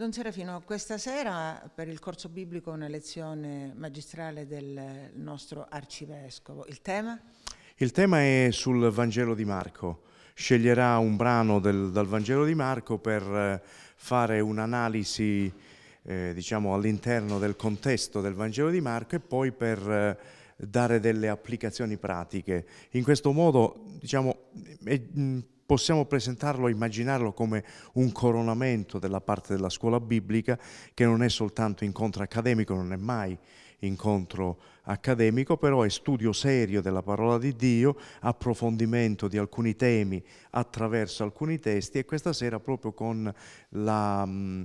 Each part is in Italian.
Don Serafino, questa sera per il corso biblico una lezione magistrale del nostro arcivescovo. Il tema? Il tema è sul Vangelo di Marco. Sceglierà un brano del, dal Vangelo di Marco per eh, fare un'analisi eh, diciamo, all'interno del contesto del Vangelo di Marco e poi per eh, dare delle applicazioni pratiche. In questo modo diciamo, è, mm, possiamo presentarlo, immaginarlo come un coronamento della parte della scuola biblica che non è soltanto incontro accademico, non è mai incontro accademico, però è studio serio della parola di Dio, approfondimento di alcuni temi attraverso alcuni testi e questa sera proprio con la, mm,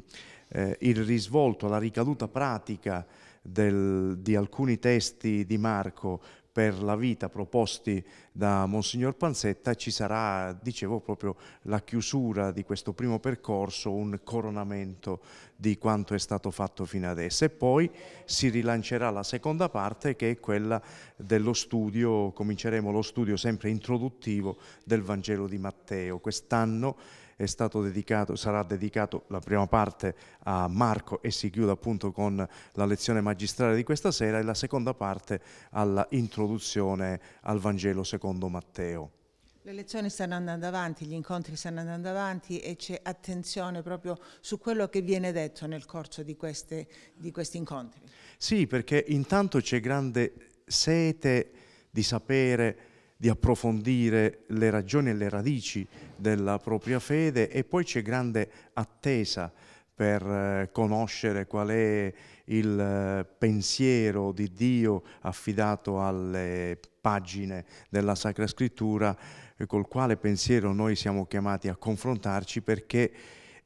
eh, il risvolto, la ricaduta pratica del, di alcuni testi di Marco per la vita proposti da Monsignor Panzetta ci sarà, dicevo, proprio la chiusura di questo primo percorso, un coronamento di quanto è stato fatto fino adesso e poi si rilancerà la seconda parte che è quella dello studio, cominceremo lo studio sempre introduttivo del Vangelo di Matteo. Quest'anno è stato dedicato, sarà dedicato la prima parte a Marco e si chiude appunto con la lezione magistrale di questa sera e la seconda parte all'introduzione al Vangelo secondo Matteo. Le lezioni stanno andando avanti, gli incontri stanno andando avanti e c'è attenzione proprio su quello che viene detto nel corso di, queste, di questi incontri. Sì, perché intanto c'è grande sete di sapere di approfondire le ragioni e le radici della propria fede e poi c'è grande attesa per eh, conoscere qual è il eh, pensiero di Dio affidato alle pagine della Sacra Scrittura, eh, col quale pensiero noi siamo chiamati a confrontarci perché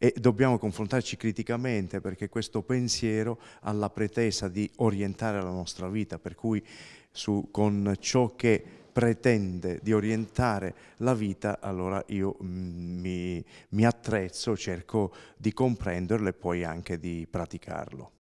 e dobbiamo confrontarci criticamente perché questo pensiero ha la pretesa di orientare la nostra vita, per cui su, con ciò che pretende di orientare la vita, allora io mm, mi, mi attrezzo, cerco di comprenderlo e poi anche di praticarlo.